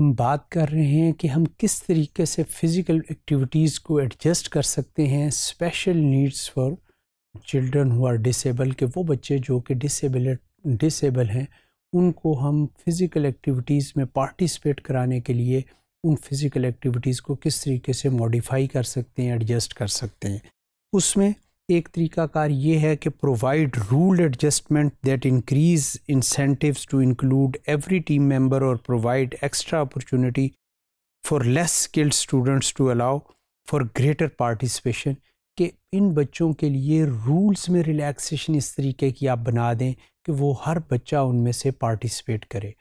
हम बात कर रहे हैं कि हम किस तरीके से फ़िज़िकल एक्टिविटीज़ को एडजस्ट कर सकते हैं स्पेशल नीड्स फॉर चिल्ड्रन हुआ डिसेबल के वो बच्चे जो कि डिसेबल डिसेबल हैं उनको हम फ़िज़िकल एक्टिविटीज़ में पार्टिसिपेट कराने के लिए उन फ़िज़िकल एक्टिविटीज़ को किस तरीके से मॉडिफाई कर सकते हैं एडजस्ट कर सकते हैं उसमें एक तरीकाकार ये है कि provide rule adjustment that increase incentives to include every team member और provide extra opportunity for less skilled students to allow for greater participation कि इन बच्चों के लिए रूल्स में रिलैक्सेशन इस तरीके की आप बना दें कि वो हर बच्चा उनमें से पार्टिसिपेट करे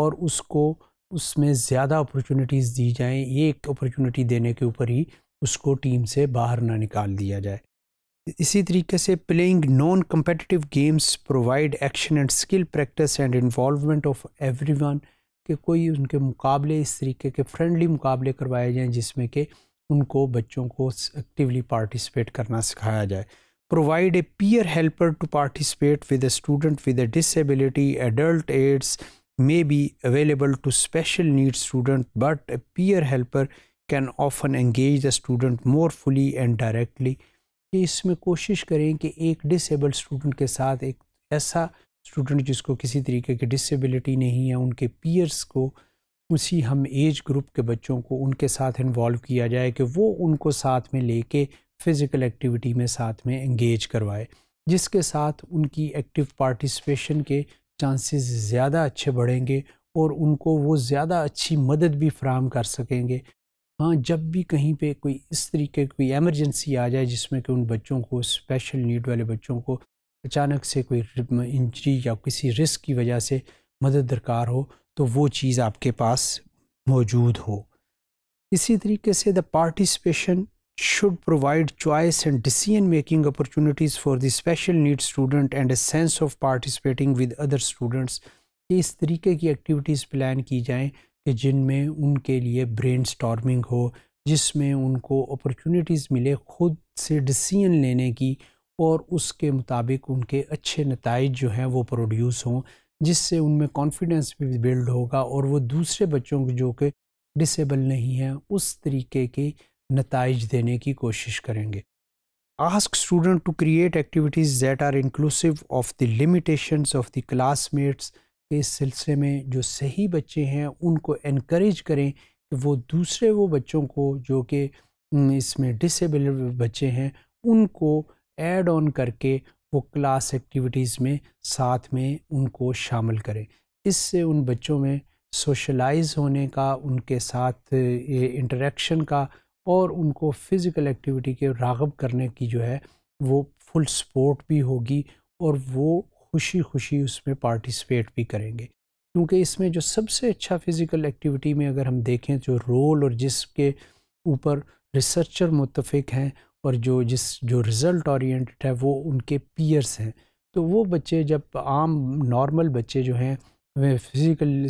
और उसको उसमें ज़्यादा अपॉर्चुनिटीज़ दी जाएँ एक अपॉर्चुनिटी देने के ऊपर ही उसको टीम से बाहर ना निकाल दिया जाए इसी तरीके से playing non competitive games provide action and skill practice and involvement of every one के कोई उनके मुकाबले इस तरीके के फ्रेंडली मुकाबले करवाए जाएँ जिसमें कि उनको बच्चों को एक्टिवली पार्टिसिपेट करना सिखाया जाए provide a peer helper to participate with a student with a disability adult aides may be available to special need student but a peer helper can often engage the student more fully and directly कि इसमें कोशिश करें कि एक disable student के साथ एक ऐसा स्टूडेंट जिसको किसी तरीके की डिसेबिलिटी नहीं है उनके पीयर्स को उसी हम एज ग्रुप के बच्चों को उनके साथ इन्वॉल्व किया जाए कि वो उनको साथ में लेके फ़िज़िकल एक्टिविटी में साथ में इंगेज करवाए जिसके साथ उनकी एक्टिव पार्टिसिपेशन के चांसेस ज़्यादा अच्छे बढ़ेंगे और उनको वो ज़्यादा अच्छी मदद भी फ्राहम कर सकेंगे हाँ जब भी कहीं पे कोई इस तरीके कोई एमरजेंसी आ जाए जिसमें कि उन बच्चों को स्पेशल नीड वाले बच्चों को अचानक से कोई इंजरी या किसी रिस्क की वजह से मदद दरकार हो तो वो चीज़ आपके पास मौजूद हो इसी तरीके से the participation should provide choice and decision making opportunities for the special need student and a sense of participating with other students इस तरीके की एक्टिविटीज़ प्लान की जाएँ कि जिनमें उनके लिए ब्रेन स्टॉर्मिंग हो जिसमें उनको अपॉर्चुनिटीज़ मिले ख़ुद से डिसीजन लेने की और उसके मुताबिक उनके अच्छे नतज जो हैं वो प्रोड्यूस हों जिससे उनमें कॉन्फिडेंस भी बिल्ड होगा और वो दूसरे बच्चों को जो कि डिसेबल नहीं हैं उस तरीके के नतज देने की कोशिश करेंगे ask student to create activities that are inclusive of the limitation of the classmates के इस सिलसिले में जो सही बच्चे हैं उनको इनक्रेज करें कि वो दूसरे वो बच्चों को जो कि इसमें डिसेबल बच्चे हैं उनको ऐड ऑन करके वो क्लास एक्टिविटीज़ में साथ में उनको शामिल करें इससे उन बच्चों में सोशलाइज होने का उनके साथ इंटरेक्शन का और उनको फ़िज़िकल एक्टिविटी के रागब करने की जो है वो फुल सपोर्ट भी होगी और वो खुशी खुशी उसमें पार्टिसिपेट भी करेंगे क्योंकि इसमें जो सबसे अच्छा फ़िज़िकल एक्टिविटी में अगर हम देखें जो रोल और जिसके ऊपर रिसर्चर मुतफिक हैं और जो जिस जो रिज़ल्ट ओरिएंटेड है वो उनके पीयर्स हैं तो वो बच्चे जब आम नॉर्मल बच्चे जो हैं वे फिज़िकल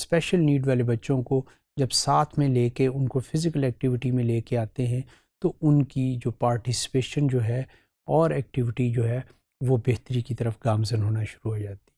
स्पेशल नीड वाले बच्चों को जब साथ में लेके उनको फ़िज़िकल एक्टिविटी में लेके आते हैं तो उनकी जो पार्टिसिपेशन जो है और एक्टिविटी जो है वो बेहतरी की तरफ गामजन होना शुरू हो जाती है